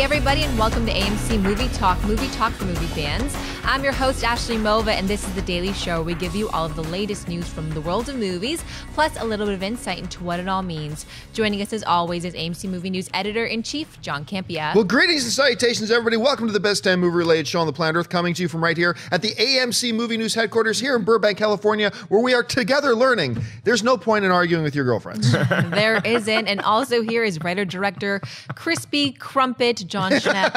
Hey, everybody, and welcome to AMC Movie Talk, Movie Talk for Movie Fans. I'm your host, Ashley Mova, and this is The Daily Show. We give you all of the latest news from the world of movies, plus a little bit of insight into what it all means. Joining us, as always, is AMC Movie News Editor in Chief, John Campia. Well, greetings and salutations, everybody. Welcome to the best damn movie related show on the planet Earth, coming to you from right here at the AMC Movie News headquarters here in Burbank, California, where we are together learning. There's no point in arguing with your girlfriends. there isn't. And also here is writer director Crispy Crumpet John Schnapp.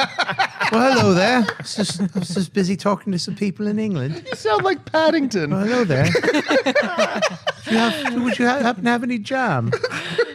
well, hello there. I was just, I was just busy talking talking to some people in England. You sound like Paddington. Oh, hello there. you have, would you happen to have any jam?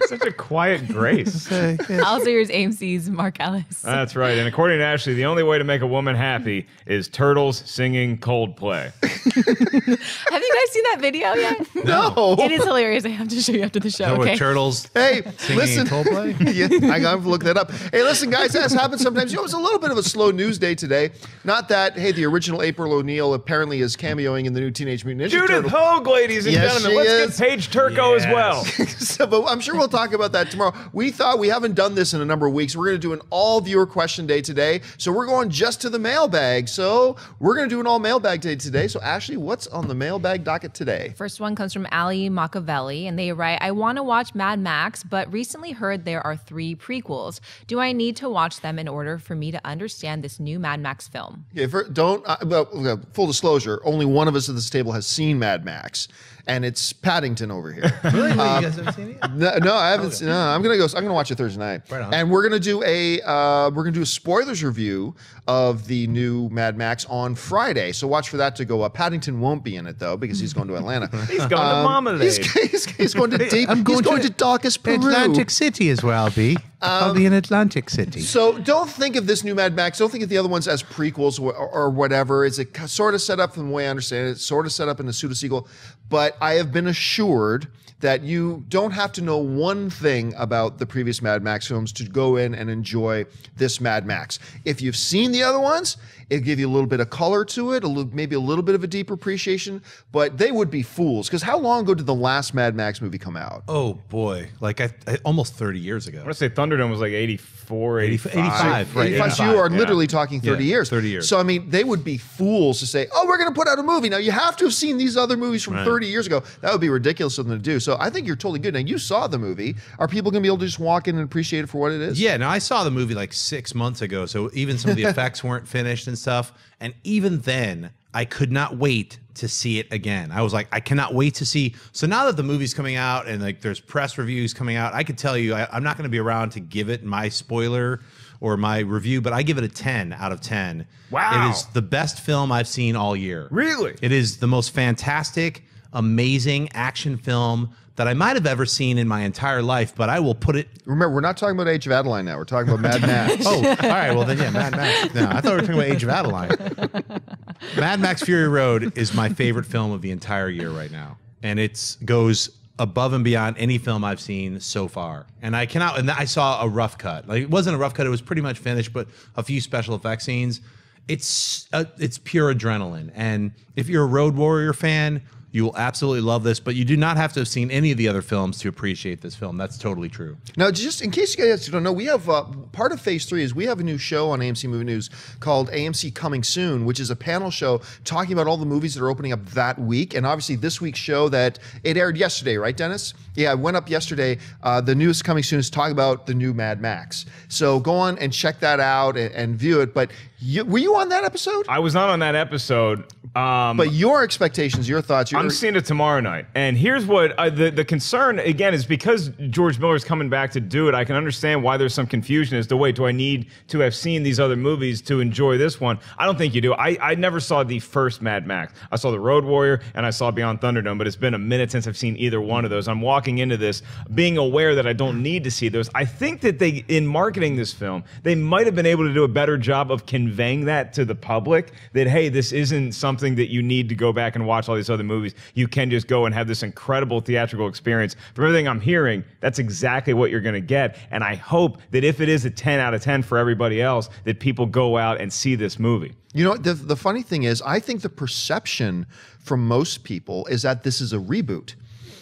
Such a quiet grace. Also yeah. AMC's Mark Ellis. That's right. And according to Ashley, the only way to make a woman happy is turtles singing Coldplay. have you guys seen that video yet? No. It is hilarious. I have to show you after the show. So okay? turtles. Hey, listen. Coldplay. yeah, I gotta look that up. Hey, listen, guys. That happens sometimes. You know, it was a little bit of a slow news day today. Not that. Hey, the original original April O'Neil apparently is cameoing in the new Teenage Mutant Ninja Judith Turtles. Hogue, ladies and yes, gentlemen. Let's is. get Paige Turco yes. as well. so, but I'm sure we'll talk about that tomorrow. We thought we haven't done this in a number of weeks. We're going to do an all viewer question day today. So we're going just to the mailbag. So we're going to do an all mailbag day today. So Ashley, what's on the mailbag docket today? First one comes from Ali Machiavelli, and they write, "I want to watch Mad Max, but recently heard there are three prequels. Do I need to watch them in order for me to understand this new Mad Max film?" for, don't uh, well, full disclosure, only one of us at this table has seen Mad Max and it's Paddington over here. really? Um, you guys haven't seen it? No, no, I haven't. Okay. Seen, no, I'm gonna go. I'm gonna watch it Thursday night. Right on. And we're gonna do a uh, we're gonna do a spoilers review of the new Mad Max on Friday. So watch for that to go up. Paddington won't be in it though because he's going to Atlanta. he's going um, to Mama He's, he's, he's, going to deep. I'm going, going to, to, darkest Peru. Atlantic City is where I'll be. I'll be in um, Atlantic City. So don't think of this new Mad Max. Don't think of the other ones as prequels or, or, whatever. It's a sort of set up from the way I understand it. It's sort of set up in a pseudo sequel, but I have been assured that you don't have to know one thing about the previous Mad Max films to go in and enjoy this Mad Max. If you've seen the other ones, It'll give you a little bit of color to it, a little, maybe a little bit of a deeper appreciation. But they would be fools because how long ago did the last Mad Max movie come out? Oh boy, like I, I almost thirty years ago. I want to say Thunderdome was like 84, 85. 85, right, 85. So you are yeah. literally talking thirty yeah, years. Thirty years. So I mean, they would be fools to say, "Oh, we're going to put out a movie." Now you have to have seen these other movies from right. thirty years ago. That would be ridiculous of them to do. So I think you're totally good. Now you saw the movie. Are people going to be able to just walk in and appreciate it for what it is? Yeah. Now I saw the movie like six months ago, so even some of the effects weren't finished and stuff. And even then, I could not wait to see it again. I was like, I cannot wait to see. So now that the movie's coming out and like there's press reviews coming out, I could tell you I, am not going to be around to give it my spoiler or my review, but I give it a 10 out of 10. Wow. It is the best film I've seen all year. Really? It is the most fantastic, amazing action film that I might have ever seen in my entire life, but I will put it. Remember, we're not talking about Age of Adeline now. We're talking about Mad Max. oh, all right. Well, then, yeah, Mad Max. No, I thought we were talking about Age of Adeline. Mad Max Fury Road is my favorite film of the entire year right now. And it goes above and beyond any film I've seen so far. And I cannot, and I saw a rough cut. Like, it wasn't a rough cut, it was pretty much finished, but a few special effects scenes. It's, uh, it's pure adrenaline. And if you're a Road Warrior fan, you will absolutely love this, but you do not have to have seen any of the other films to appreciate this film. That's totally true. Now, just in case you guys don't know, we have uh, part of Phase Three is we have a new show on AMC Movie News called AMC Coming Soon, which is a panel show talking about all the movies that are opening up that week, and obviously this week's show that it aired yesterday, right, Dennis? Yeah, I went up yesterday. Uh, the newest coming soon is talk about the new Mad Max. So go on and check that out and, and view it. But you, were you on that episode? I was not on that episode. Um, but your expectations, your thoughts. Your I'm seeing it tomorrow night. And here's what uh, the, the concern, again, is because George Miller's coming back to do it, I can understand why there's some confusion as to wait, do I need to have seen these other movies to enjoy this one? I don't think you do. I, I never saw the first Mad Max. I saw The Road Warrior and I saw Beyond Thunderdome, but it's been a minute since I've seen either one of those. I'm walking into this being aware that I don't need to see those. I think that they, in marketing this film, they might have been able to do a better job of convincing conveying that to the public that hey, this isn't something that you need to go back and watch all these other movies. You can just go and have this incredible theatrical experience. From everything I'm hearing, that's exactly what you're going to get. And I hope that if it is a 10 out of 10 for everybody else, that people go out and see this movie. You know, the, the funny thing is, I think the perception from most people is that this is a reboot.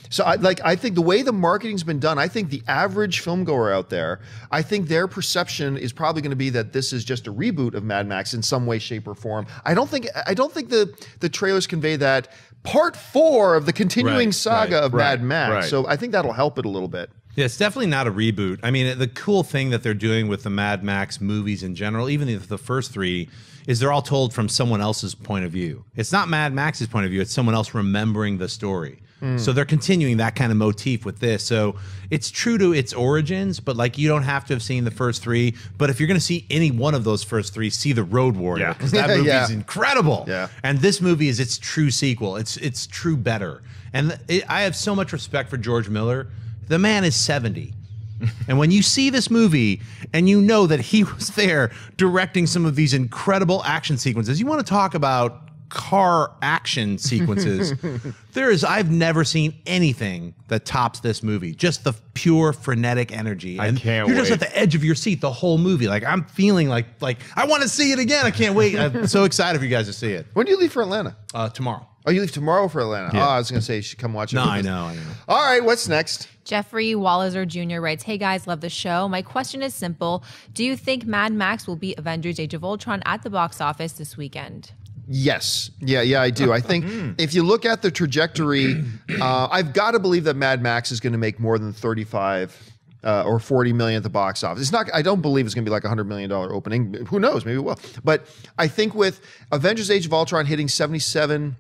So I like I think the way the marketing's been done, I think the average filmgoer out there, I think their perception is probably going to be that this is just a reboot of Mad Max in some way, shape, or form. I don't think I don't think the the trailers convey that part four of the continuing right, saga right, of right, Mad Max. So I think that'll help it a little bit. Yeah, it's definitely not a reboot. I mean, the cool thing that they're doing with the Mad Max movies in general, even the first three, is they're all told from someone else's point of view. It's not Mad Max's point of view, it's someone else remembering the story. Mm. So they're continuing that kind of motif with this. So it's true to its origins, but like you don't have to have seen the first three. But if you're going to see any one of those first three, see the Road Warrior because yeah. that movie yeah. is incredible. Yeah. And this movie is its true sequel. It's it's true better. And it, I have so much respect for George Miller. The man is seventy. and when you see this movie and you know that he was there directing some of these incredible action sequences, you want to talk about car action sequences. there is I've never seen anything that tops this movie. Just the pure frenetic energy. I can't. You're wait. just at the edge of your seat the whole movie. Like I'm feeling like like I want to see it again. I can't wait. I'm so excited for you guys to see it When do you leave for Atlanta? uh, tomorrow. Oh, you leave tomorrow for Atlanta. Yeah. Oh, I was going to say you should come watch it. No, I know, I know. All right, what's next? Jeffrey Wallazer Jr. writes, Hey guys, love the show. My question is simple Do you think Mad Max will beat Avengers Age of Ultron at the box office this weekend? Yes. Yeah, yeah, I do. I think hmm. if you look at the trajectory, uh, I've got to believe that Mad Max is going to make more than 35 uh, or 40 million at the box office. It's not I don't believe it's going to be like a 100 million dollar opening. Who knows? Maybe it will. But I think with Avengers Age of Ultron hitting 77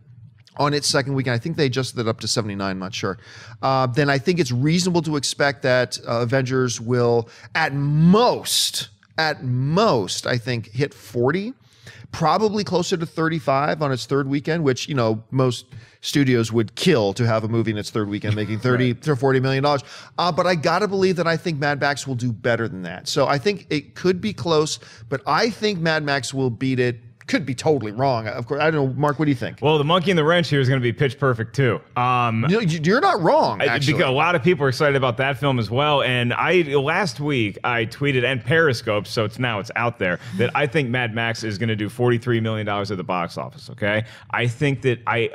on its second weekend, I think they adjusted it up to 79, I'm not sure. Uh, then I think it's reasonable to expect that uh, Avengers will at most at most I think hit 40 probably closer to 35 on its third weekend, which, you know, most studios would kill to have a movie in its third weekend making 30 right. 40 million dollars. Uh, but I got to believe that I think Mad Max will do better than that. So I think it could be close, but I think Mad Max will beat it could be totally wrong. Of course, I don't know. Mark, what do you think? Well, the monkey and the wrench here is going to be pitch perfect too. Um, You're not wrong. Actually, because a lot of people are excited about that film as well. And I last week I tweeted and Periscope, so it's now it's out there that I think Mad Max is going to do 43 million dollars at the box office. Okay, I think that I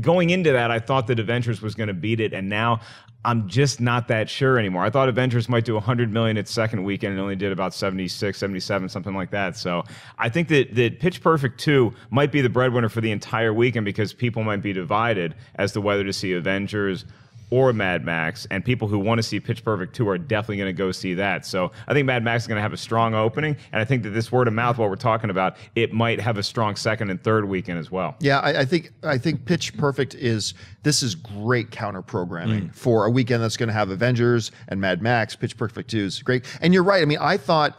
going into that I thought that Adventures was going to beat it, and now I'm just not that sure anymore. I thought Avengers might do 100 million its second weekend and only did about 76, 77, something like that. So I think that, that Pitch Perfect 2 might be the breadwinner for the entire weekend because people might be divided as to whether to see Avengers or Mad Max, and people who want to see Pitch Perfect 2 are definitely going to go see that. So I think Mad Max is going to have a strong opening, and I think that this word of mouth, what we're talking about, it might have a strong second and third weekend as well. Yeah, I, I think I think Pitch Perfect is this is great counter programming mm. for a weekend that's going to have Avengers and Mad Max. Pitch Perfect 2 is great, and you're right. I mean, I thought.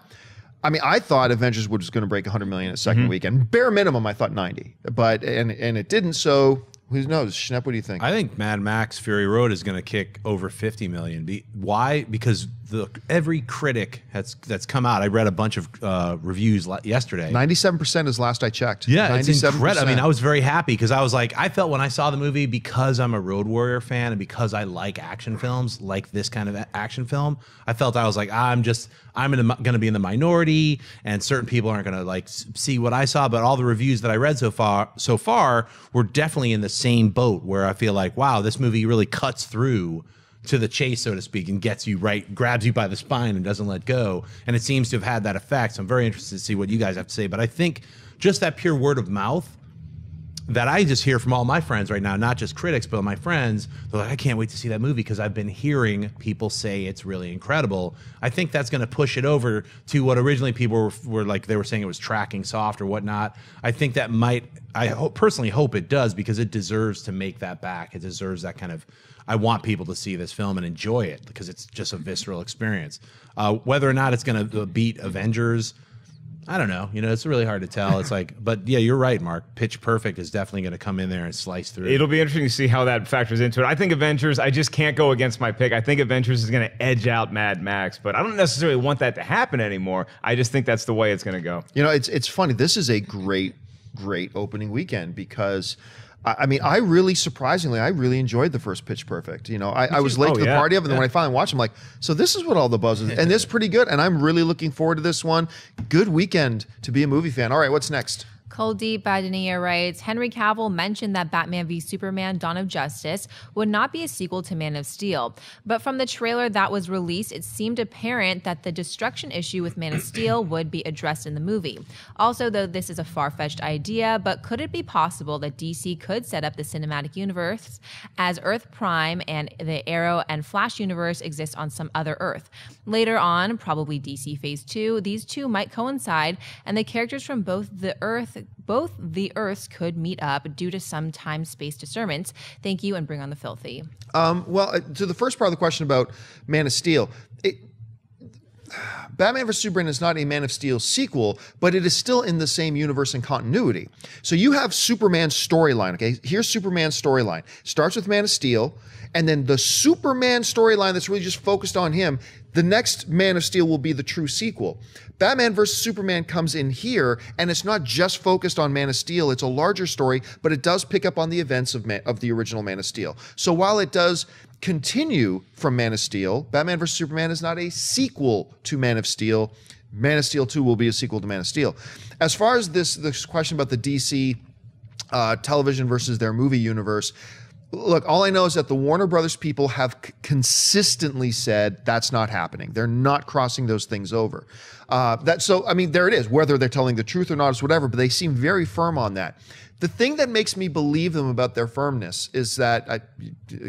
I mean, I thought Avengers was going to break 100 million a 2nd mm-hmm. weekend, bare minimum. I thought 90, but and and it didn't. So who knows? Schnepp, what do you think? I think Mad Max Fury Road is going to kick over 50 million. Be- why? Because the every critic that's that's come out. I read a bunch of uh, reviews yesterday. Ninety seven percent is last I checked. Yeah, it's incredible. I mean, I was very happy because I was like, I felt when I saw the movie because I'm a Road Warrior fan and because I like action films, like this kind of action film. I felt I was like, I'm just I'm going to be in the minority, and certain people aren't going to like see what I saw. But all the reviews that I read so far so far were definitely in the same boat where I feel like, wow, this movie really cuts through to the chase, so to speak, and gets you right, grabs you by the spine and doesn't let go. And it seems to have had that effect. So I'm very interested to see what you guys have to say. But I think just that pure word of mouth that I just hear from all my friends right now, not just critics, but my friends, they're like, I can't wait to see that movie because I've been hearing people say it's really incredible. I think that's going to push it over to what originally people were, were, like, they were saying it was tracking soft or whatnot. I think that might, I personally hope it does because it deserves to make that back. It deserves that kind of I want people to see this film and enjoy it because it's just a visceral experience. Uh, whether or not it's going to beat Avengers, I don't know. You know, it's really hard to tell. It's like, but yeah, you're right, Mark. Pitch Perfect is definitely going to come in there and slice through. It'll be interesting to see how that factors into it. I think Avengers. I just can't go against my pick. I think Avengers is going to edge out Mad Max, but I don't necessarily want that to happen anymore. I just think that's the way it's going to go. You know, it's it's funny. This is a great, great opening weekend because I mean, I really surprisingly, I really enjoyed the first Pitch Perfect. You know, I, I was late oh, to the yeah. party of it, and then yeah. when I finally watched, I'm like, so this is what all the buzz is, and this is pretty good. And I'm really looking forward to this one. Good weekend to be a movie fan. All right, what's next? Kuldeep Badania writes Henry Cavill mentioned that Batman v Superman Dawn of Justice would not be a sequel to Man of Steel, but from the trailer that was released, it seemed apparent that the destruction issue with Man of Steel would be addressed in the movie. Also, though this is a far fetched idea, but could it be possible that DC could set up the cinematic universe as Earth Prime and the Arrow and Flash universe exist on some other Earth? Later on, probably DC Phase 2, these two might coincide, and the characters from both the Earth both the Earths could meet up due to some time space disturbance. Thank you, and bring on the filthy. Um, well, uh, to the first part of the question about Man of Steel, it, Batman vs Superman is not a Man of Steel sequel, but it is still in the same universe and continuity. So you have Superman's storyline. Okay, here's Superman's storyline. Starts with Man of Steel, and then the Superman storyline that's really just focused on him the next Man of Steel will be the true sequel. Batman vs. Superman comes in here, and it's not just focused on Man of Steel, it's a larger story, but it does pick up on the events of, Man- of the original Man of Steel. So while it does continue from Man of Steel, Batman vs. Superman is not a sequel to Man of Steel. Man of Steel 2 will be a sequel to Man of Steel. As far as this, this question about the DC uh, television versus their movie universe, Look, all I know is that the Warner Brothers people have c- consistently said that's not happening. They're not crossing those things over. Uh, that so, I mean, there it is. Whether they're telling the truth or not is whatever, but they seem very firm on that. The thing that makes me believe them about their firmness is that I,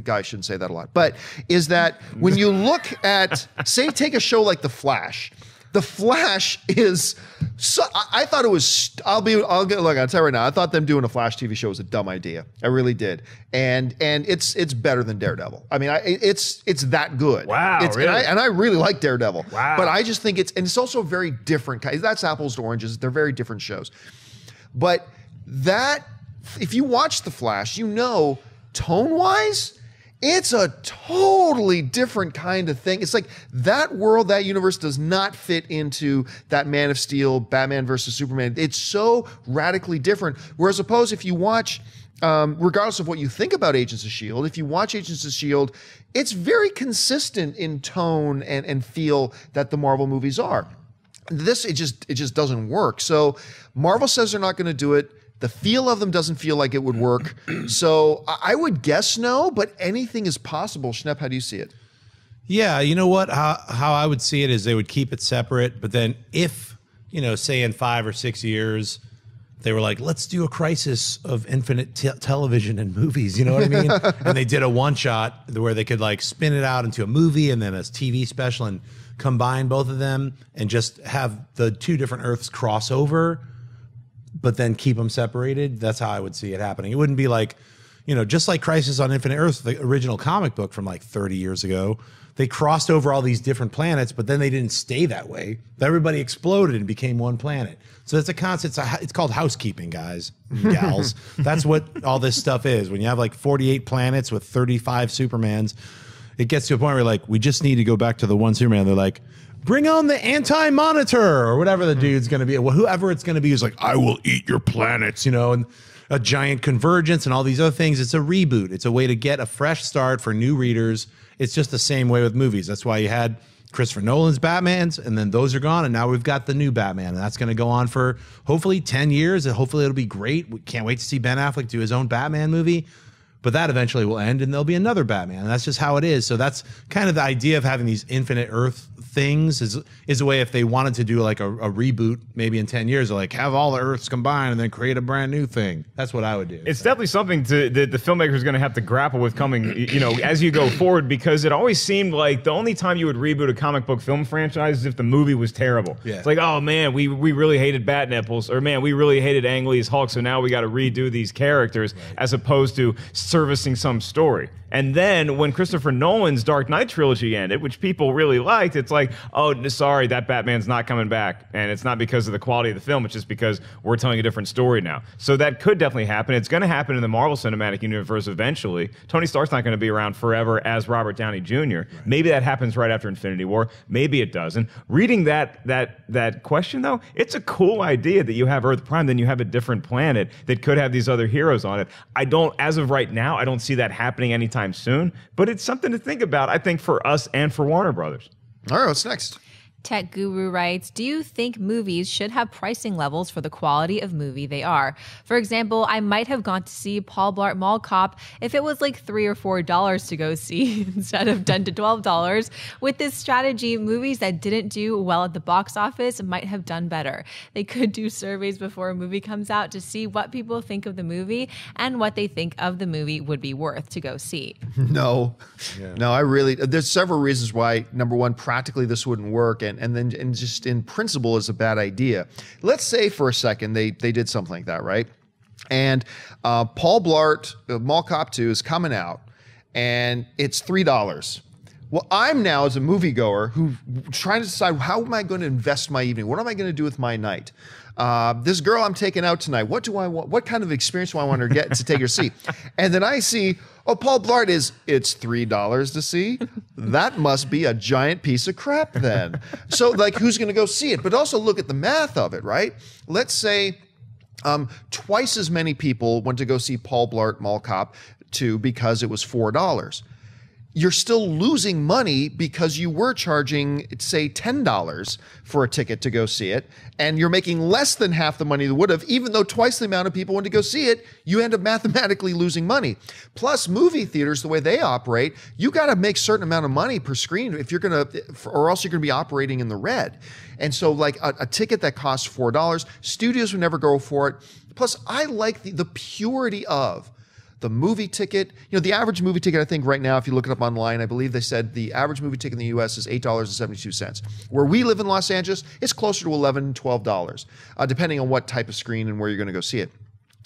guy shouldn't say that a lot, but is that when you look at, say, take a show like The Flash the Flash is. So, I, I, thought it was. I'll be. I'll get. Look, I'll tell you right now. I thought them doing a Flash TV show was a dumb idea. I really did. And and it's it's better than Daredevil. I mean, I, it's it's that good. Wow. It's, really? and, I, and I really like Daredevil. Wow. But I just think it's and it's also very different. That's apples to oranges. They're very different shows. But that if you watch The Flash, you know tone wise it's a totally different kind of thing. It's like that world, that universe does not fit into that Man of Steel, Batman versus Superman. It's so radically different. Whereas, suppose if you watch, um, regardless of what you think about Agents of S.H.I.E.L.D., if you watch Agents of S.H.I.E.L.D., it's very consistent in tone and, and feel that the Marvel movies are. This, it just, it just doesn't work. So Marvel says they're not going to do it. The feel of them doesn't feel like it would work. So I would guess no, but anything is possible. Schnepp, how do you see it? Yeah, you know what? How, how I would see it is they would keep it separate, but then if, you know, say in five or six years, they were like, let's do a crisis of infinite te television and movies. You know what I mean? and they did a one shot where they could like spin it out into a movie and then a TV special and combine both of them and just have the two different Earths cross over but then keep them separated. That's how I would see it happening. It wouldn't be like, you know, just like Crisis on Infinite Earth, the original comic book from like 30 years ago, they crossed over all these different planets, but then they didn't stay that way. Everybody exploded and became one planet. So that's a concept. It's, it's, called housekeeping, guys, gals. that's what all this stuff is. When you have like 48 planets with 35 Supermans, it gets to a point where like we just need to go back to the one Superman. They're like, bring on the anti monitor or whatever the hmm. dude's going to be, well, whoever it's going to be is like, I will eat your planets, you know, and a giant convergence and all these other things. It's a reboot, it's a way to get a fresh start for new readers. It's just the same way with movies. That's why you had Christopher Nolan's Batmans, and then those are gone, and now we've got the new Batman, and that's going to go on for hopefully 10 years, and hopefully it'll be great. We can't wait to see Ben Affleck do his own Batman movie but that eventually will end and there'll be another Batman. And that's just how it is. So that's kind of the idea of having these infinite Earth things is is a way if they wanted to do like a, a reboot maybe in 10 years like have all the earths combined and then create a brand new thing that's what i would do it's so. definitely something to, that the filmmaker is going to have to grapple with coming you know as you go forward because it always seemed like the only time you would reboot a comic book film franchise is if the movie was terrible yeah. it's like oh man we, we really hated bat nipples or man we really hated ang lee's hulk so now we got to redo these characters right. as opposed to servicing some story. And then when Christopher Nolan's Dark Knight trilogy ended, which people really liked, it's like, oh, sorry, that Batman's not coming back. And it's not because of the quality of the film, it's just because we're telling a different story now. So that could definitely happen. It's going to happen in the Marvel Cinematic Universe eventually. Tony Stark's not going to be around forever as Robert Downey Jr. Right. Maybe that happens right after Infinity War. Maybe it doesn't. Reading that that that question though, it's a cool idea that you have Earth Prime, then you have a different planet that could have these other heroes on it. I don't, as of right now, now. I don't see that happening anytime soon, but it's something to think about, I think, for us and for Warner Brothers. All right, what's next? Tech Guru writes Do you think movies should have pricing levels for the quality of movie they are? For example, I might have gone to see Paul Blart Mall Cop if it was like three or four dollars to go see instead of ten to twelve dollars. With this strategy, movies that didn't do well at the box office might have done better. They could do surveys before a movie comes out to see what people think of the movie and what they think of the movie would be worth to go see. No, yeah. no, I really, there's several reasons why. Number one, practically this wouldn't work. And and then and just in principle is a bad idea. Let's say for a second they they did something like that, right? And uh, Paul Blart, uh, Mall Cop 2 is coming out, and it's three dollars. Well, I'm now as a moviegoer who trying to decide how am I going to invest my evening? What am I going to do with my night? Uh, this girl I'm taking out tonight. What do I want? What kind of experience do I want her to get to take her see? And then I see Oh, Paul Blart is, it's $3 to see. That must be a giant piece of crap then. So, like, who's going to go see it? But also look at the math of it, right? Let's say um, twice as many people went to go see Paul Blart Mall Cop 2 because it was $4 you're still losing money because you were charging, say, $10 for a ticket to go see it, and you're making less than half the money you would have, even though twice the amount of people went to go see it, you end up mathematically losing money. Plus, movie theaters, the way they operate, you got to make certain amount of money per screen if you're going to, or else you're going to be operating in the red. And so, like a, a ticket that costs $4, studios would never go for it. Plus, I like the, the purity of the movie ticket. You know, the average movie ticket, I think right now, if you look it up online, I believe they said the average movie ticket in the U.S. is eight dollars and seventy-two cents. Where we live in Los Angeles, it's closer to eleven, twelve dollars, uh, depending on what type of screen and where you're going to go see it.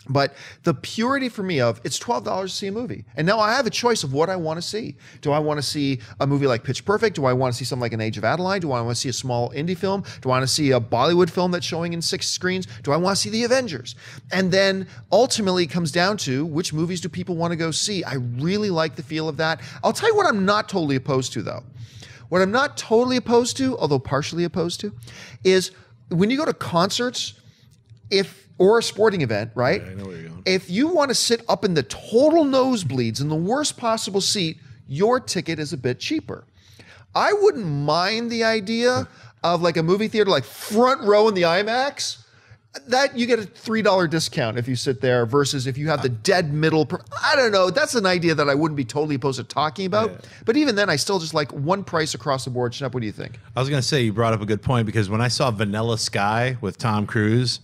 But the purity for me of it's twelve dollars to see a movie, and now I have a choice of what I want to see. Do I want to see a movie like Pitch Perfect? Do I want to see something like An Age of Adeline? Do I want to see a small indie film? Do I want to see a Bollywood film that's showing in six screens? Do I want to see The Avengers? And then ultimately it comes down to which movies do people want to go see. I really like the feel of that. I'll tell you what I'm not totally opposed to though. What I'm not totally opposed to, although partially opposed to, is when you go to concerts, if or a sporting event, right? Yeah, I know where you're going. If you want to sit up in the total nosebleeds in the worst possible seat, your ticket is a bit cheaper. I wouldn't mind the idea of like a movie theater, like front row in the IMAX. That you get a three dollar discount if you sit there versus if you have the dead middle. I don't know. That's an idea that I wouldn't be totally opposed to talking about. Yeah. But even then, I still just like one price across the board. Shep, what do you think? I was gonna say you brought up a good point because when I saw Vanilla Sky with Tom Cruise,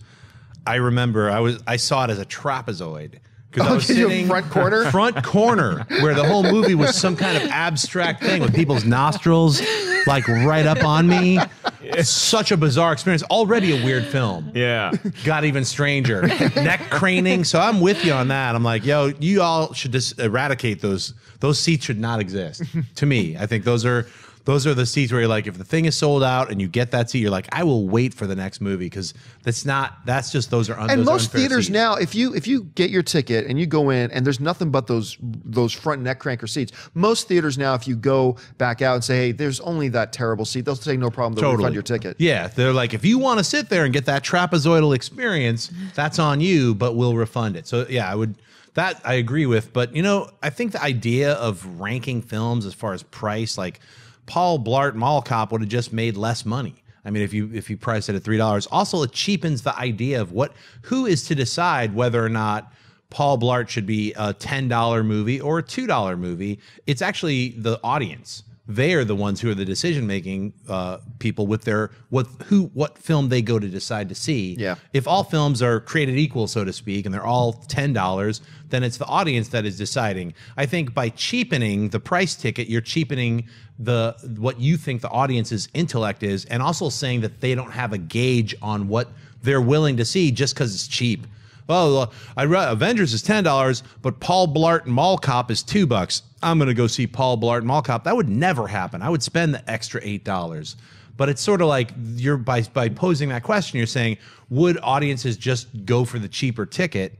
I remember I was I saw it as a trapezoid because oh, I was sitting front corner, front corner, where the whole movie was some kind of abstract thing with people's nostrils like right up on me. It's such a bizarre experience. Already a weird film. Yeah, got even stranger. Neck craning. So I'm with you on that. I'm like, yo, you all should just eradicate those. Those seats should not exist. to me, I think those are those are the seats where you're like, if the thing is sold out and you get that seat, you're like, I will wait for the next movie because that's not. That's just those are. Un- and those most are theaters seats. now, if you if you get your ticket and you go in and there's nothing but those those front neck cranker seats. Most theaters now, if you go back out and say, hey, there's only that terrible seat, they'll say no problem. They'll totally. refund your ticket. Yeah, they're like, if you want to sit there and get that trapezoidal experience, that's on you, but we'll refund it. So yeah, I would that I agree with. But you know, I think the idea of ranking films as far as price, like Paul Blart Mall Cop would have just made less money. I mean, if you if you price it at three dollars, also it cheapens the idea of what who is to decide whether or not Paul Blart should be a ten dollar movie or a two dollar movie. It's actually the audience they are the ones who are the decision making uh, people with their what who what film they go to decide to see. Yeah. If all films are created equal, so to speak, and they're all ten dollars, then it's the audience that is deciding. I think by cheapening the price ticket, you're cheapening the what you think the audience's intellect is, and also saying that they don't have a gauge on what they're willing to see just because it's cheap. Well, uh, I read Avengers is ten dollars, but Paul Blart Mall Cop is two bucks. I'm gonna go see Paul Blart Mall Cop. That would never happen. I would spend the extra eight dollars. But it's sort of like you're by by posing that question, you're saying, would audiences just go for the cheaper ticket?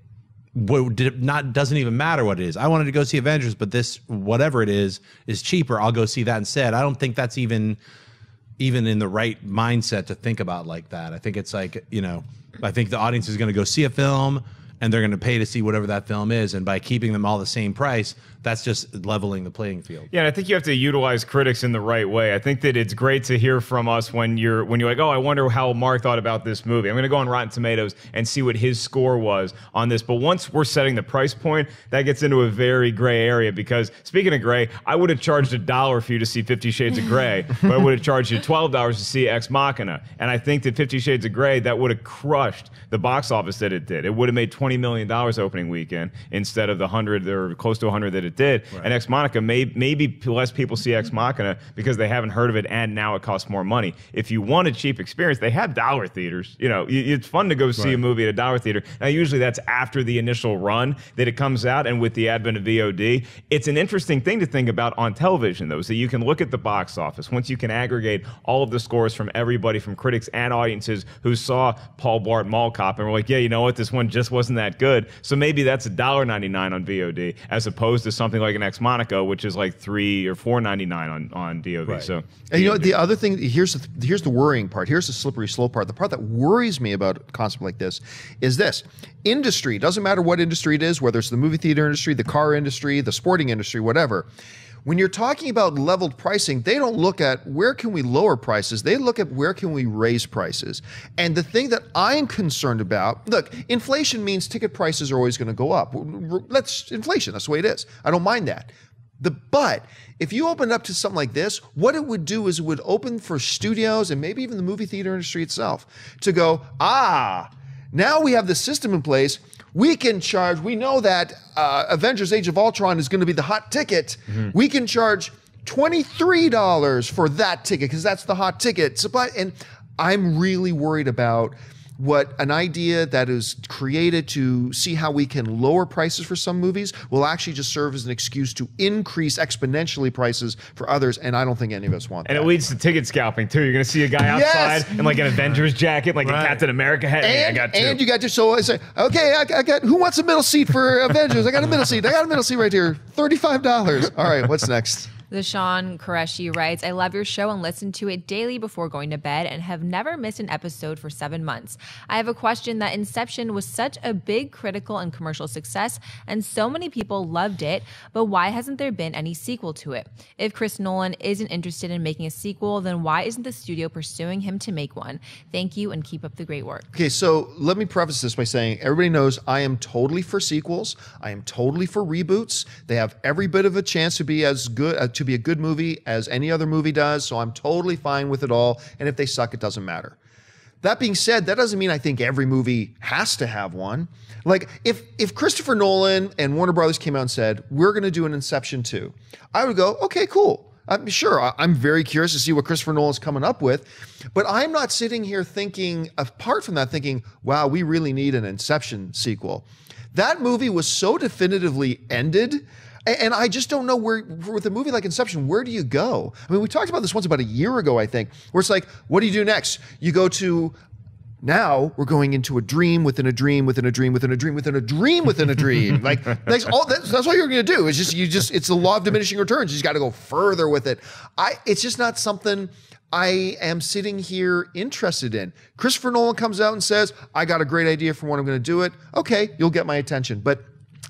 What not doesn't even matter what it is. I wanted to go see Avengers, but this whatever it is is cheaper. I'll go see that instead. I don't think that's even even in the right mindset to think about like that. I think it's like, you know, I think the audience is going to go see a film and they're going to pay to see whatever that film is. And by keeping them all the same price, that's just leveling the playing field. Yeah, and I think you have to utilize critics in the right way. I think that it's great to hear from us when you're when you're like, oh, I wonder how Mark thought about this movie. I'm going to go on Rotten Tomatoes and see what his score was on this. But once we're setting the price point, that gets into a very gray area because speaking of gray, I would have charged a dollar for you to see Fifty Shades of Grey, but I would have charged you twelve dollars to see Ex Machina. And I think that Fifty Shades of Grey that would have crushed the box office that it did. It would have made twenty $20 million opening weekend instead of the 100 or close to 100 that it did. Right. And Ex monica may, maybe less people see Ex Machina because they haven't heard of it and now it costs more money. If you want a cheap experience, they have dollar theaters. You know, it's fun to go see right. a movie at a dollar theater. Now, usually that's after the initial run that it comes out and with the advent of VOD. It's an interesting thing to think about on television, though, so you can look at the box office. Once you can aggregate all of the scores from everybody, from critics and audiences who saw Paul Bart Mall Cop and were like, yeah, you know what, this one just wasn't wasn't that good. So maybe that's $1.99 on VOD as opposed to something like an Ex Monica, which is like three or four ninety nine on on DOV. Right. So and you know the other thing here's the, here's the worrying part. Here's the slippery slope part. The part that worries me about a concept like this is this industry doesn't matter what industry it is, whether it's the movie theater industry, the car industry, the sporting industry, whatever when you're talking about leveled pricing, they don't look at where can we lower prices. They look at where can we raise prices. And the thing that I'm concerned about, look, inflation means ticket prices are always going to go up. Let's inflation. That's the way it is. I don't mind that. The but if you opened up to something like this, what it would do is it would open for studios and maybe even the movie theater industry itself to go, ah, now we have the system in place we can charge, we know that uh, Avengers Age of Ultron is going to be the hot ticket. Mm-hmm. We can charge $23 for that ticket because that's the hot ticket supply. And I'm really worried about what an idea that is created to see how we can lower prices for some movies will actually just serve as an excuse to increase exponentially prices for others. And I don't think any of us want and that. And it leads to ticket scalping too. You're going to see a guy outside yes. in like an Avengers jacket, like right. a Captain America hat. And, two. and you got your so I say, okay, I, I, got who wants a middle seat for Avengers? I got a middle seat. I got a middle seat right here, thirty-five dollars. All right, what's next? The Sean Qureshi writes, I love your show and listen to it daily before going to bed and have never missed an episode for seven months. I have a question that Inception was such a big critical and commercial success, and so many people loved it, but why hasn't there been any sequel to it? If Chris Nolan isn't interested in making a sequel, then why isn't the studio pursuing him to make one? Thank you and keep up the great work. Okay, so let me preface this by saying everybody knows I am totally for sequels, I am totally for reboots. They have every bit of a chance to be as good. Uh, to be a good movie as any other movie does, so I'm totally fine with it all. And if they suck, it doesn't matter. That being said, that doesn't mean I think every movie has to have one. Like if if Christopher Nolan and Warner Brothers came out and said we're going to do an Inception two, I would go okay, cool. I'm sure I'm very curious to see what Christopher Nolan's coming up with, but I'm not sitting here thinking apart from that thinking, wow, we really need an Inception sequel. That movie was so definitively ended and I just don't know where, with a movie like Inception, where do you go? I mean, we talked about this once about a year ago, I think, where it's like, what do you do next? You go to now we're going into a dream within a dream within a dream within a dream within a dream within a dream. like that's all that's, that's all you're going to do. It's just you just it's the law of diminishing returns. You just got to go further with it. I it's just not something I am sitting here interested in. Christopher Nolan comes out and says, "I got a great idea for what I'm going to do it." Okay, you'll get my attention, but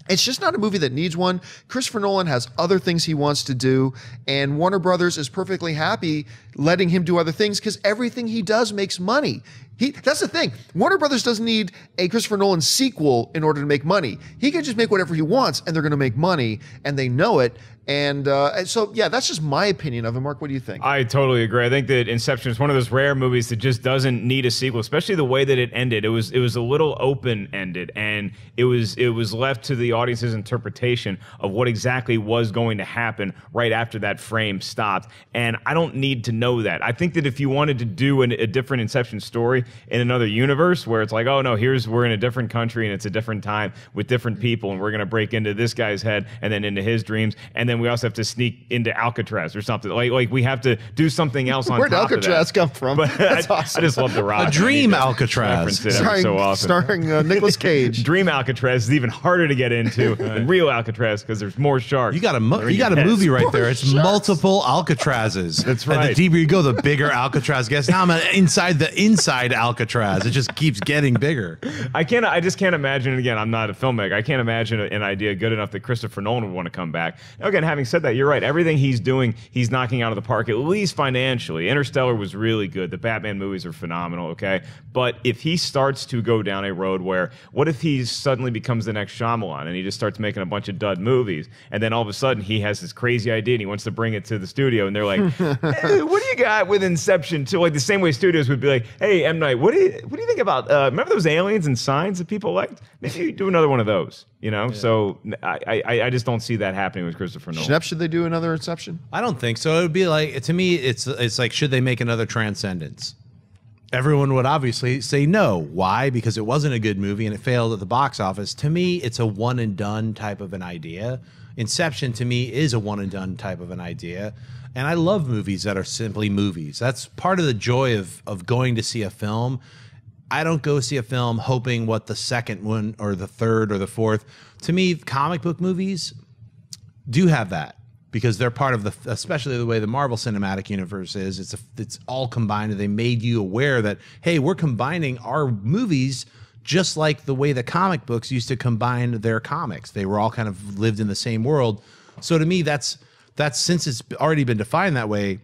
it's just not a movie that needs one. Christopher Nolan has other things he wants to do, and Warner Brothers is perfectly happy letting him do other things because everything he does makes money. He, that's the thing. Warner Brothers doesn't need a Christopher Nolan sequel in order to make money. He can just make whatever he wants, and they're going to make money, and they know it. And, uh, so, yeah, that's just my opinion of it. Mark, what do you think? I totally agree. I think that Inception is one of those rare movies that just doesn't need a sequel, especially the way that it ended. It was it was a little open ended, and it was it was left to the audience's interpretation of what exactly was going to happen right after that frame stopped. And I don't need to know that. I think that if you wanted to do an, a different Inception story, in another universe where it's like, oh no, here's we're in a different country and it's a different time with different people, and we're gonna break into this guy's head and then into his dreams, and then we also have to sneak into Alcatraz or something. Like like we have to do something else on. Where'd Alcatraz come from? But That's I, awesome. I just love the rock. A dream Alcatraz, starring, so often. starring uh, Cage. dream Alcatraz is even harder to get into than real Alcatraz because there's more sharks. You got a mo- you got a movie right there. It's sharks. multiple Alcatrazes. That's right. And the deeper you go, the bigger Alcatraz gets. Now I'm inside the inside Alcatraz. It just keeps getting bigger. I can't. I just can't imagine it again. I'm not a filmmaker. I can't imagine an idea good enough that Christopher Nolan would want to come back. Now, again, having said that, you're right. Everything he's doing, he's knocking out of the park at least financially. Interstellar was really good. The Batman movies are phenomenal. Okay, but if he starts to go down a road where, what if he suddenly becomes the next Shyamalan and he just starts making a bunch of dud movies, and then all of a sudden he has this crazy idea and he wants to bring it to the studio, and they're like, eh, "What do you got with Inception?" To like the same way studios would be like, "Hey, M what do you what do you think about? Uh, remember those aliens and signs that people liked? Maybe you do another one of those. You know, yeah. so I, I, I just don't see that happening with Christopher Nolan. Should, should they do another Inception? I don't think so. It would be like to me, it's it's like should they make another Transcendence? Everyone would obviously say no. Why? Because it wasn't a good movie and it failed at the box office. To me, it's a one and done type of an idea. Inception to me is a one and done type of an idea. And I love movies that are simply movies. That's part of the joy of of going to see a film. I don't go see a film hoping what the second one or the third or the fourth. To me, comic book movies do have that because they're part of the especially the way the Marvel Cinematic Universe is. It's a, it's all combined and they made you aware that hey, we're combining our movies just like the way the comic books used to combine their comics. They were all kind of lived in the same world. So to me that's that's since it's already been defined that way,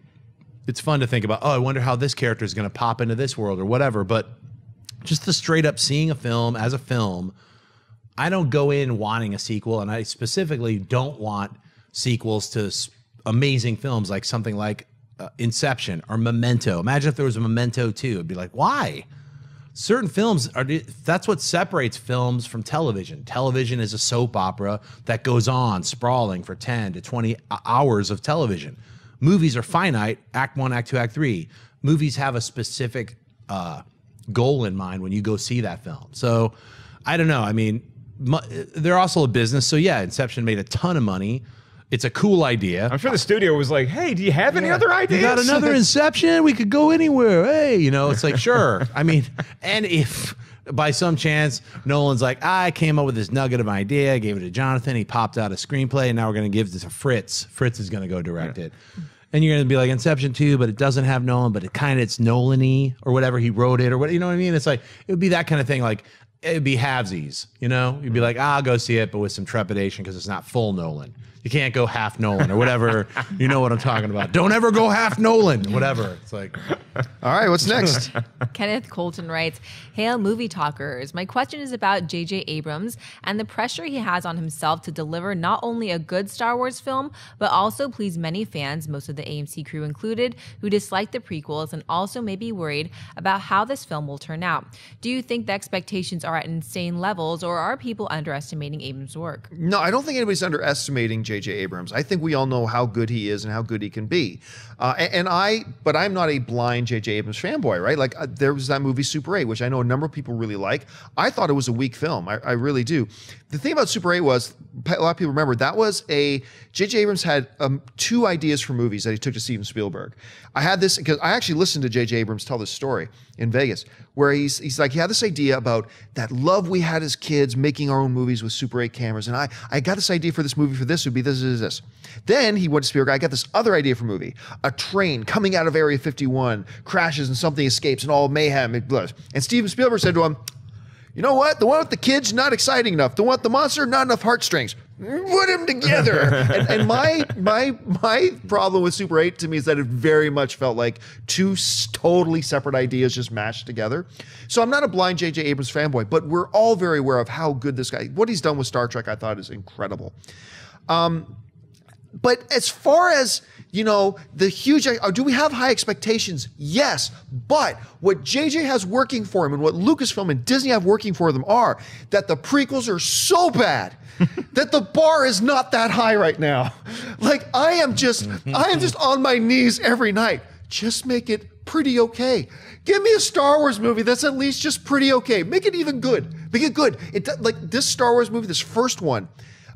it's fun to think about, oh, I wonder how this character is going to pop into this world or whatever. But just the straight up seeing a film as a film, I don't go in wanting a sequel. And I specifically don't want sequels to amazing films like something like uh, Inception or Memento. Imagine if there was a Memento too. It'd be like, why? certain films are that's what separates films from television television is a soap opera that goes on sprawling for 10 to 20 hours of television movies are finite act 1 act 2 act 3 movies have a specific uh, goal in mind when you go see that film so i don't know i mean they're also a business so yeah inception made a ton of money it's a cool idea. I'm sure the studio was like, "Hey, do you have any other ideas? You got another Inception? We could go anywhere. Hey, you know, it's like sure. I mean, and if by some chance Nolan's like, I came up with this nugget of an idea, I gave it to Jonathan, he popped out a screenplay, and now we're gonna give this to Fritz. Fritz is gonna go direct yeah. it. And you're gonna be like Inception 2, but it doesn't have Nolan, but it kind of it's Nolan-y or whatever he wrote it or what you know what I mean? It's like it would be that kind of thing, like it'd be halvesies, you know? You'd be like, ah, I'll go see it, but with some trepidation because it's not full Nolan you can't go half Nolan or whatever. you know what I'm talking about. Don't ever go half Nolan, whatever. It's like, all right, what's next? Kenneth Colton writes, "Hail movie talkers. My question is about J.J. Abrams and the pressure he has on himself to deliver not only a good Star Wars film, but also please many fans, most of the AMC crew included, who dislike the prequels and also may be worried about how this film will turn out. Do you think the expectations are at insane levels, or are people underestimating Abrams' work?" No, I don't think anybody's underestimating. J.J. Abrams. I think we all know how good he is and how good he can be. Uh, and, and, I, but I'm not a blind J.J. Abrams fanboy, right? Like uh, there was that movie Super 8, which I know a number of people really like. I thought it was a weak film. I, I really do. The thing about Super 8 was a lot of people remember that was a J.J. Abrams had um, two ideas for movies that he took to Steven Spielberg. I had this because I actually listened to J.J. Abrams tell this story in Vegas, where he's he's like he had this idea about that love we had as kids making our own movies with Super 8 cameras, and I I got this idea for this movie for this would be this, this, this. Then he went to Spielberg. I got this other idea for a movie. A train coming out of Area 51 crashes and something escapes and all mayhem. And, blah. and Steven Spielberg said to him, you know what? The one with the kids, not exciting enough. The one with the monster, not enough heartstrings. Put them together. and, and my my my problem with Super 8 to me is that it very much felt like two totally separate ideas just mashed together. So I'm not a blind J.J. Abrams fanboy, but we're all very aware of how good this guy, what he's done with Star Trek, I thought is incredible. Um, but as far as you know, the huge. Uh, do we have high expectations? Yes, but what JJ has working for him and what Lucasfilm and Disney have working for them are that the prequels are so bad that the bar is not that high right now. Like I am just, I am just on my knees every night. Just make it pretty okay. Give me a Star Wars movie that's at least just pretty okay. Make it even good. Make it good. It like this Star Wars movie, this first one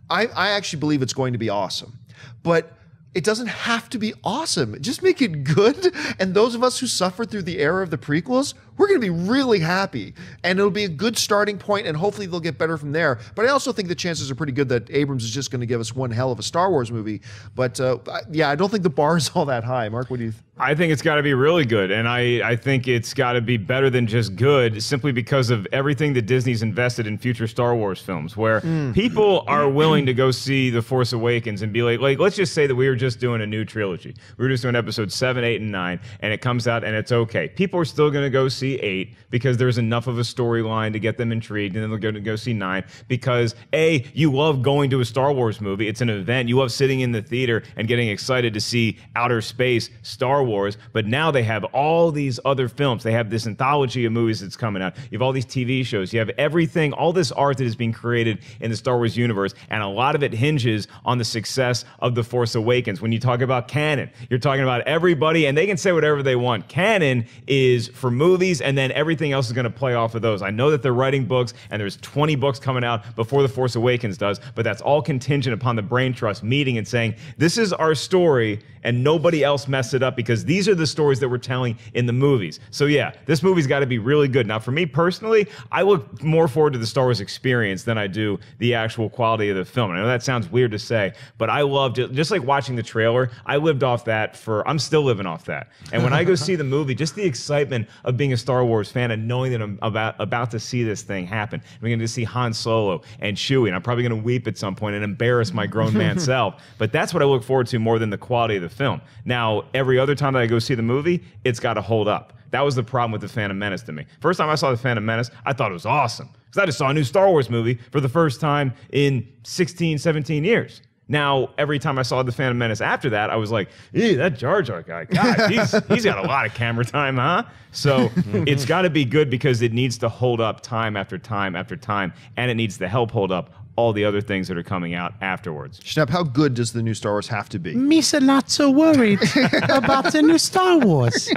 I, I actually believe it's going to be awesome. But it doesn't have to be awesome. Just make it good. And those of us who suffered through the era of the prequels, we're going to be really happy. And it'll be a good starting point, and hopefully they'll get better from there. But I also think the chances are pretty good that Abrams is just going to give us one hell of a Star Wars movie. But uh, yeah, I don't think the bar is all that high. Mark, what do you I think it's got to be really good. And I, I think it's got to be better than just good simply because of everything that Disney's invested in future Star Wars films, where mm. people are willing to go see The Force Awakens and be like, like, let's just say that we were just doing a new trilogy. We were just doing episode seven, eight, and nine, and it comes out and it's okay. People are still going to go see see eight because there's enough of a storyline to get them intrigued, and then they'll going to go see nine because a you love going to a Star Wars movie. It's an event. You love sitting in the theater and getting excited to see outer space Star Wars. But now they have all these other films. They have this anthology of movies that's coming out. You have all these TV shows. You have everything, all this art that is being created in the Star Wars universe, and a lot of it hinges on the success of The Force Awakens. When you talk about canon, you're talking about everybody, and they can say whatever they want. Canon is for movies movies, and then everything else is going to play off of those. I know that they're writing books, and there's 20 books coming out before The Force Awakens does, but that's all contingent upon the Brain Trust meeting and saying, this is our story, and nobody else messed it up because these are the stories that we're telling in the movies. So, yeah, this movie's got to be really good. Now, for me personally, I look more forward to the Star Wars experience than I do the actual quality of the film. I know that sounds weird to say, but I loved it. Just like watching the trailer, I lived off that for, I'm still living off that. And when I go see the movie, just the excitement of being a Star Wars fan and knowing that I'm about about to see this thing happen. I'm going to see Han Solo and Chewie, and I'm probably going to weep at some point and embarrass my grown man self. But that's what I look forward to more than the quality of the film. Now, every other time that I go see the movie, it's got to hold up. That was the problem with the Phantom Menace to me. First time I saw the Phantom Menace, I thought it was awesome because I just saw a new Star Wars movie for the first time in 16, 17 years. Now, every time I saw the Phantom Menace after that, I was like, "Ew, that Jar Jar guy, God, he's, he's got a lot of camera time, huh?" So it's got to be good because it needs to hold up time after time after time, and it needs to help hold up all the other things that are coming out afterwards. Schnapp, how good does the new Star Wars have to be? Misa not so worried about the new Star Wars.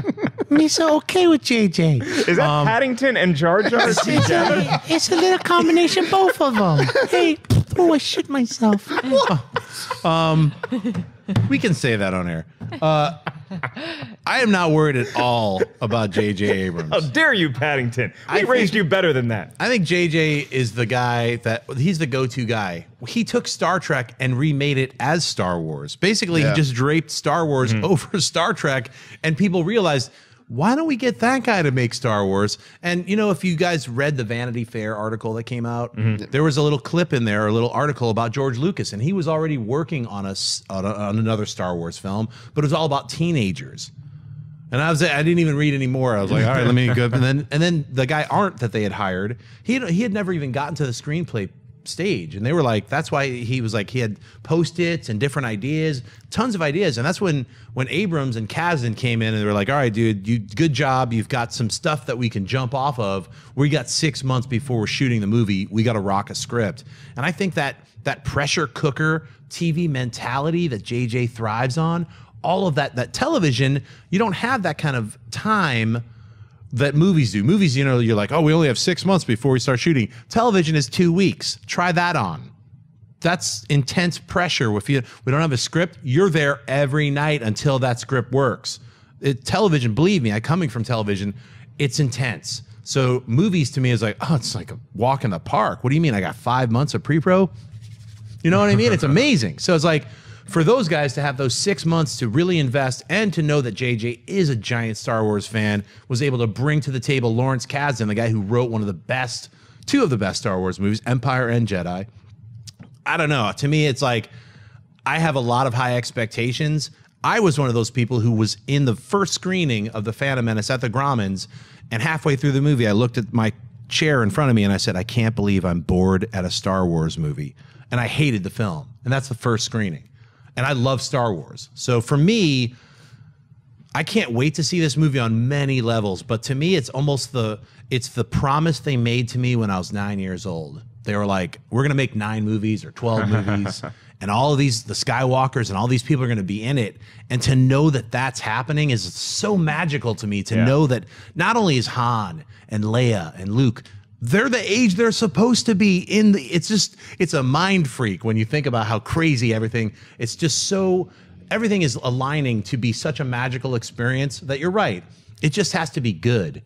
Misa okay with JJ. Is that um, Paddington and Jar Jar? it's, it's, a, it's a little combination, both of them. Hey. Oh, I shit myself. um, we can say that on air. Uh, I am not worried at all about J.J. Abrams. How dare you, Paddington? We I raised think, you better than that. I think J.J. is the guy that he's the go-to guy. He took Star Trek and remade it as Star Wars. Basically, yeah. he just draped Star Wars mm. over Star Trek, and people realized why don't we get that guy to make Star Wars? And you know, if you guys read the Vanity Fair article that came out, mm-hmm. there was a little clip in there, a little article about George Lucas, and he was already working on a, on, a, on another Star Wars film, but it was all about teenagers. And I was I didn't even read anymore. I was like, all right, let me go. And then and then the guy Arndt that they had hired, he had, he had never even gotten to the screenplay stage. And they were like, that's why he was like, he had post-its and different ideas, tons of ideas. And that's when when Abrams and Kazan came in and they were like, all right, dude, you good job. You've got some stuff that we can jump off of. We got six months before we're shooting the movie. We got to rock a script. And I think that that pressure cooker TV mentality that JJ thrives on, all of that, that television, you don't have that kind of time that movies do. Movies, you know, you're like, oh, we only have six months before we start shooting. Television is two weeks. Try that on. That's intense pressure. If you we don't have a script, you're there every night until that script works. It, television, believe me, I coming from television, it's intense. So movies to me is like, oh, it's like a walk in the park. What do you mean? I got five months of pre-pro. You know what I mean? It's amazing. So it's like for those guys to have those six months to really invest and to know that JJ is a giant Star Wars fan, was able to bring to the table Lawrence Kasdan, the guy who wrote one of the best, two of the best Star Wars movies, Empire and Jedi. I don't know. To me, it's like I have a lot of high expectations. I was one of those people who was in the first screening of The Phantom Menace at the Grommons, and halfway through the movie, I looked at my chair in front of me and I said, I can't believe I'm bored at a Star Wars movie. And I hated the film. And that's the first screening and I love Star Wars. So for me, I can't wait to see this movie on many levels, but to me it's almost the it's the promise they made to me when I was 9 years old. They were like, we're going to make 9 movies or 12 movies and all of these the Skywalkers and all these people are going to be in it and to know that that's happening is so magical to me to yeah. know that not only is Han and Leia and Luke they're the age they're supposed to be in the it's just it's a mind freak when you think about how crazy everything it's just so everything is aligning to be such a magical experience that you're right it just has to be good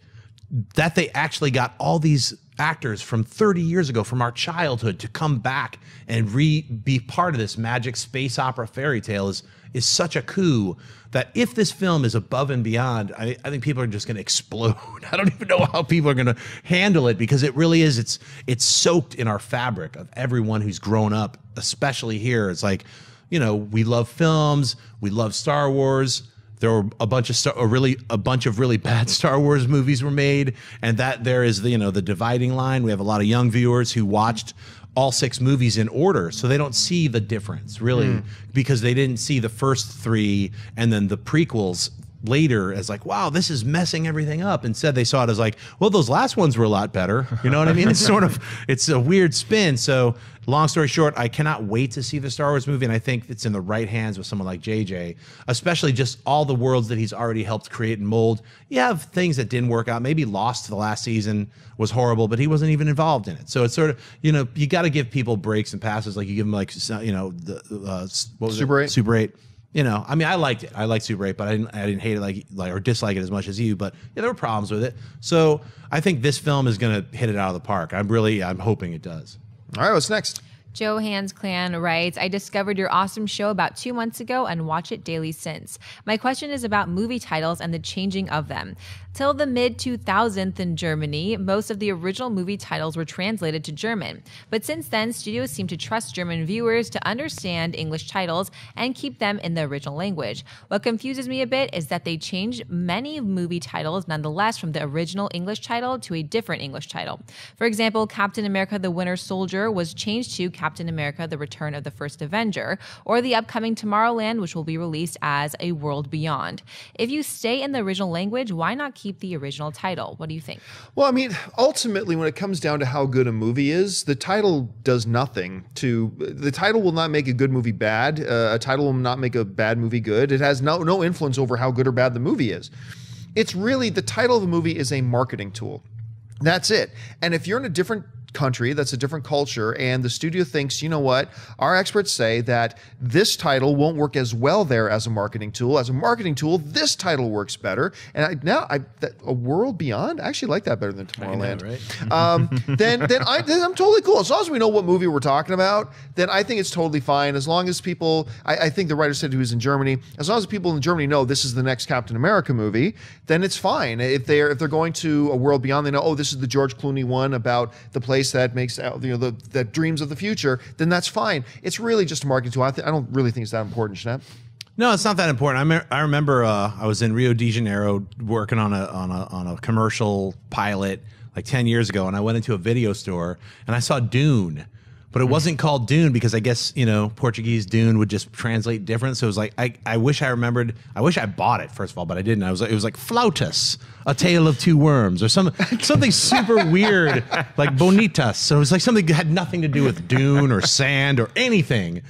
that they actually got all these actors from 30 years ago from our childhood to come back and re be part of this magic space opera fairy tale is is such a coup that if this film is above and beyond i, I think people are just going to explode i don't even know how people are going to handle it because it really is it's it's soaked in our fabric of everyone who's grown up especially here it's like you know we love films we love star wars there were a bunch of star, a really a bunch of really bad Star Wars movies were made, and that there is the, you know the dividing line. We have a lot of young viewers who watched all six movies in order, so they don't see the difference really mm. because they didn't see the first three and then the prequels later as like, wow, this is messing everything up. Instead, they saw it as like, well, those last ones were a lot better. You know what I mean? It's sort of it's a weird spin. So long story short, I cannot wait to see the Star Wars movie, and I think it's in the right hands with someone like JJ, especially just all the worlds that he's already helped create and mold. You have things that didn't work out. Maybe lost the last season was horrible, but he wasn't even involved in it. So it's sort of you know you got to give people breaks and passes, like you give them like you know the uh, Super it? Eight, Super Eight you know, I mean, I liked it. I liked Super 8, but I didn't, I didn't hate it like, like or dislike it as much as you. But yeah, there were problems with it. So I think this film is going to hit it out of the park. I'm really, I'm hoping it does. All right, what's next? Joe Hans Clan writes, I discovered your awesome show about two months ago and watch it daily since. My question is about movie titles and the changing of them. Till the mid 2000s in Germany, most of the original movie titles were translated to German. But since then, studios seem to trust German viewers to understand English titles and keep them in the original language. What confuses me a bit is that they changed many movie titles nonetheless from the original English title to a different English title. For example, Captain America the Winter Soldier was changed to Captain America the Return of the First Avenger, or the upcoming Tomorrowland, which will be released as A World Beyond. If you stay in the original language, why not keep the original title. What do you think? Well, I mean, ultimately, when it comes down to how good a movie is, the title does nothing to. The title will not make a good movie bad. Uh, a title will not make a bad movie good. It has no, no influence over how good or bad the movie is. It's really the title of the movie is a marketing tool. That's it. And if you're in a different country, that's a different culture, and the studio thinks, you know what, our experts say that this title won't work as well there as a marketing tool. As a marketing tool, this title works better. And I, now, I, that, a world beyond, I actually like that better than Tomorrowland. Know, right? um, then, then, I, then I'm totally cool as long as we know what movie we're talking about. Then I think it's totally fine as long as people. I, I think the writer said he was in Germany. As long as people in Germany know this is the next Captain America movie, then it's fine. If they're if they're going to a world beyond, they know oh this is the George Clooney one about the place place that makes uh, you know the, that dreams of the future, then that's fine. It's really just a marketing tool. I, th- I don't really think it's that important, Shanette. No, it's not that important. I, me- I remember uh, I was in Rio de Janeiro working on a on a on a commercial pilot like ten years ago, and I went into a video store and I saw Dune but it hmm. wasn't called Dune because I guess you know Portuguese Dune would just translate different. So it was like I, I wish I remembered. I wish I bought it first of all, but I didn't. I was like, it was like Flautus, a tale of two worms, or some something super weird like Bonitas. So it was like something that had nothing to do with Dune or sand or anything.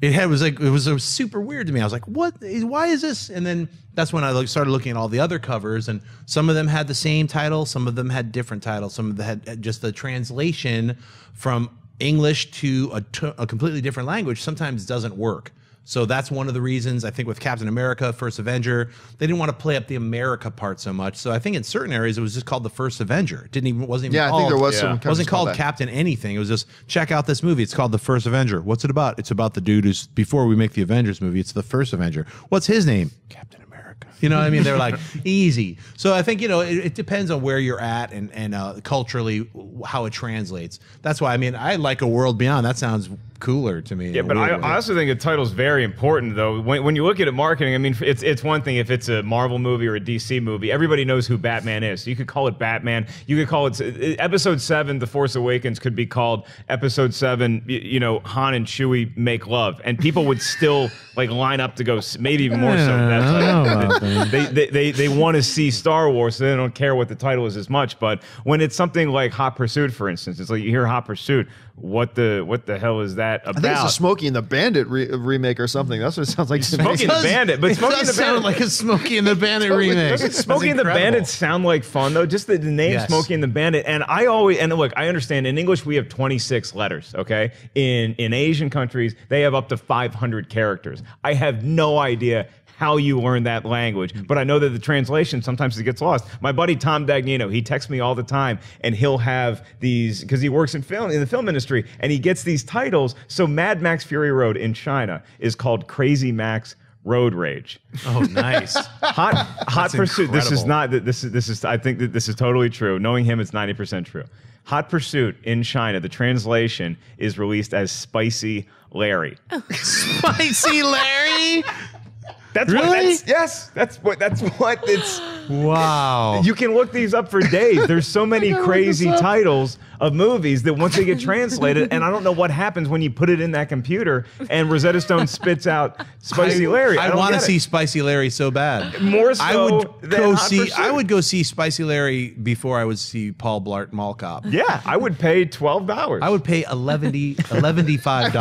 It had was like it was, it was super weird to me. I was like, what? Is, why is this? And then that's when I like started looking at all the other covers, and some of them had the same title, some of them had different titles, some of them had just the translation from English to a, completely different language sometimes doesn't work. So that's one of the reasons I think with Captain America, First Avenger, they didn't want to play up the America part so much. So I think in certain areas it was just called the First Avenger. It didn't even wasn't even yeah. Called, I think there was yeah. some wasn't called Captain anything. It was just check out this movie. It's called the First Avenger. What's it about? It's about the dude who's before we make the Avengers movie. It's the First Avenger. What's his name? Captain. You know what I mean? They're like easy. So I think you know it, it depends on where you're at and and uh, culturally how it translates. That's why I mean I like a world beyond. That sounds cooler to me. Yeah, but I, I, also think the title's very important, though. When, when you look at it, marketing, I mean, it's it's one thing if it's a Marvel movie or a DC movie. Everybody knows who Batman is. You could call it Batman. You could call it uh, Episode Seven, The Force Awakens, could be called Episode Seven. You, you know, Han and Chewie make love, and people would still like line up to go. Maybe even more yeah, so. That's like, they, they they they want to see Star Wars, so they don't care what the title is as much. But when it's something like Hot Pursuit, for instance, it's like you hear Hot Pursuit what the what the hell is that about? I think it's a Smokey and the Bandit re- remake or something. That's what it sounds like. Smokey and the Bandit, but Smokey and the Bandit like a Smokey and the Bandit remake. Smokey and the Bandit sound like fun though. Just the, the name yes. Smokey and the Bandit, and I always and look, I understand in English we have 26 letters. Okay, in in Asian countries they have up to 500 characters. I have no idea how you learn that language. But I know that the translation sometimes it gets lost. My buddy Tom Dagnino, he texts me all the time, and he'll have these because he works in film in the film industry and he gets these titles. So Mad Max Fury Road in China is called Crazy Max road rage. Oh, nice. hot hot pursuit. Incredible. This is not this is this is I think that this is totally true. Knowing him it's 90% true. Hot Pursuit in China, the translation is released as Spicy Larry. Oh. Spicy Larry? That's really? What, that's, yes, that's what. That's what. It's Wow. You can look these up for days. There's so many crazy titles of movies that once they get translated, and I don't know what happens when you put it in that computer and Rosetta Stone spits out Spicy Larry. I, I want to see Spicy Larry so bad. More so I would go see. I would go see Spicy Larry before I would see Paul Blart Mall Cop. Yeah, I would pay twelve dollars. I would pay 11 dollars.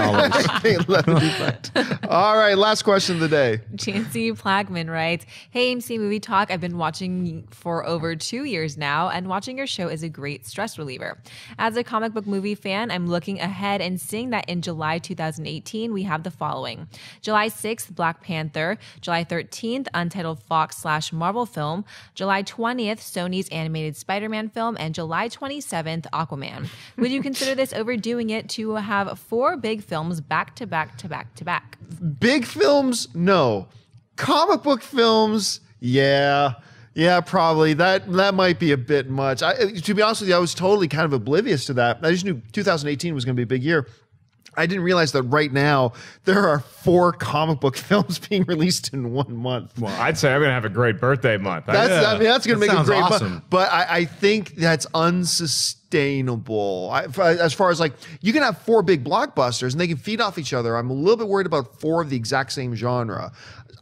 All right, last question of the day. Chancy Plagman writes, "Hey MC Movie Talk, I've been watching." watching for over two years now, and watching your show is a great stress reliever. As a comic book movie fan, I'm looking ahead and seeing that in July 2018, we have the following July 6th, Black Panther, July 13th, untitled Fox slash Marvel film, July 20th, Sony's animated Spider Man film, and July 27th, Aquaman. Would you consider this overdoing it to have four big films back to back to back to back? Big films, no. Comic book films, yeah. Yeah, probably that that might be a bit much. I, to be honest with you, I was totally kind of oblivious to that. I just knew 2018 was going to be a big year. I didn't realize that right now there are four comic book films being released in one month. Well, I'd say I'm going to have a great birthday month. That's, yeah. I mean, that's going to that make a great awesome. month. But I, I think that's unsustainable. I, as far as like, you can have four big blockbusters and they can feed off each other. I'm a little bit worried about four of the exact same genre.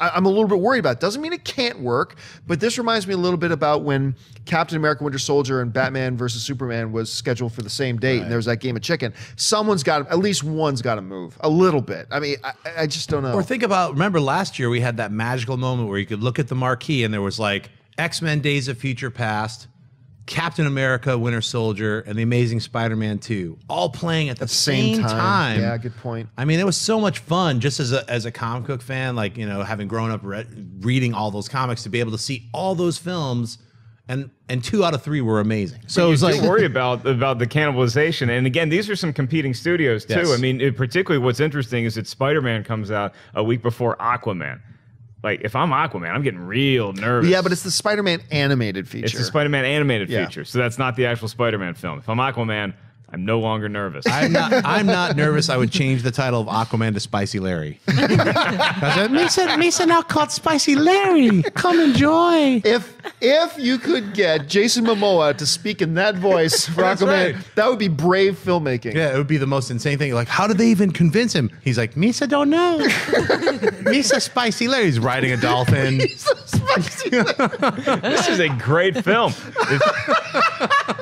I, am a little bit worried about. Doesn't mean it can't work, but this reminds me a little bit about when Captain America: Winter Soldier and Batman versus Superman was scheduled for the same date, right. and there was that game of chicken. Someone's got at least one's got to move a little bit. I mean, I, I just don't know. Or think about remember last year we had that magical moment where you could look at the marquee and there was like X Men: Days of Future Past. Captain America, Winter Soldier, and The Amazing Spider-Man 2, all playing at the, same, same time. time. Yeah, good point. I mean, it was so much fun just as a, as a comic book fan, like, you know, having grown up re reading all those comics to be able to see all those films and and two out of three were amazing. So it's like worry about about the cannibalization. And again, these are some competing studios too. Yes. I mean, it, particularly what's interesting is that Spider Man comes out a week before Aquaman. Like if I'm Aquaman, I'm getting real nervous. Yeah, but it's the Spider-Man animated feature. It's the Spider-Man animated yeah. feature, so that's not the actual Spider-Man film. If I'm Aquaman, I'm no longer nervous. I'm not, I'm not nervous. I would change the title of Aquaman to Spicy Larry. I said, Misa, Misa now called Spicy Larry. Come enjoy. If if you could get Jason Momoa to speak in that voice for That's Aquaman, right. that would be brave filmmaking. Yeah, it would be the most insane thing. Like, how did they even convince him? He's like, Misa don't know. Misa Spicy Larry. riding a dolphin. this is a great film.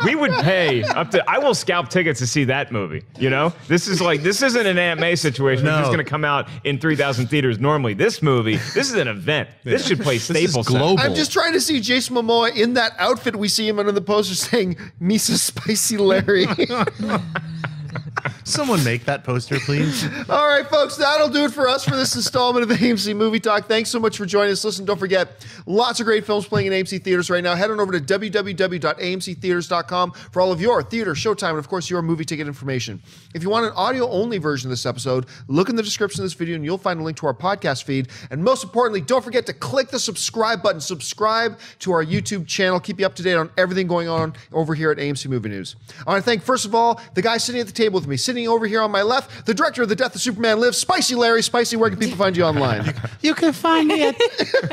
we would pay up to. I will scalp tickets to see that movie. You know, this is like this isn't an Aunt May situation. No. It's going to come out in three thousand theaters normally. This movie, this is an event. This should play Staples global. I'm just trying to see Jason Momoa in that outfit. We see him under the poster saying "Misa Spicy Larry." Someone make that poster, please. All right, folks, that'll do it for us for this installment of AMC Movie Talk. Thanks so much for joining us. Listen, don't forget, lots of great films playing in AMC theaters right now. Head on over to www.amctheaters.com for all of your theater, showtime, and of course, your movie ticket information. If you want an audio only version of this episode, look in the description of this video and you'll find a link to our podcast feed. And most importantly, don't forget to click the subscribe button. Subscribe to our YouTube channel. Keep you up to date on everything going on over here at AMC Movie News. I want to thank, first of all, the guy sitting at the table with me, sitting sitting over here on my left, the director of The Death of Superman Lives, Spicy Larry. Spicy, where can people find you online? You can find me at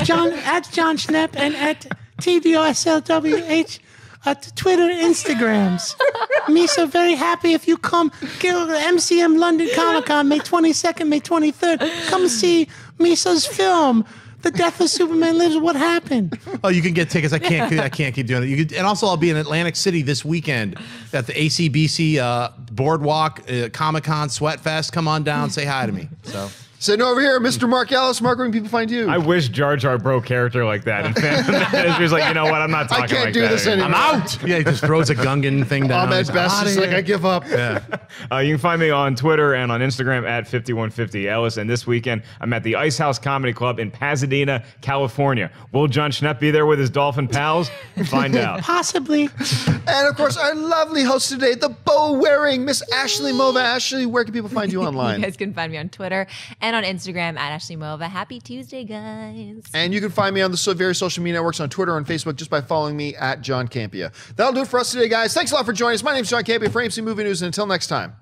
John at John Schnepp and at TDOSLWH at Twitter, Instagrams. Me so very happy if you come get to MCM London Comic Con May 22nd, May 23rd. Come see Miso's film the death of Superman lives. What happened? Oh, you can get tickets. I can't. I can't keep doing it. You could, and also I'll be in Atlantic City this weekend at the ACBC uh, Boardwalk uh, Comic Con Sweat Fest. Come on down, say hi to me. So. Sitting over here, Mr. Mark Ellis. Mark, where can people find you? I wish Jar Jar broke character like that. And Phantom was like, you know what? I'm not talking I can't like do that this anymore. I'm out. Yeah, he just throws a Gungan thing down. Ahmed Best is like, I give up. Yeah. Uh, you can find me on Twitter and on Instagram at 5150 Ellis. And this weekend, I'm at the Ice House Comedy Club in Pasadena, California. Will John Schnepp be there with his dolphin pals? Find out. Possibly. And of course, our lovely host today, the bow wearing Miss Ashley Mova. Ashley, where can people find you online? you guys can find me on Twitter and on Instagram at Ashley Mova. Happy Tuesday, guys. And you can find me on the various social media networks on Twitter and Facebook just by following me at John Campia. That'll do it for us today, guys. Thanks a lot for joining us. My name is John Campia for AMC Movie News, and until next time,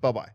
bye bye.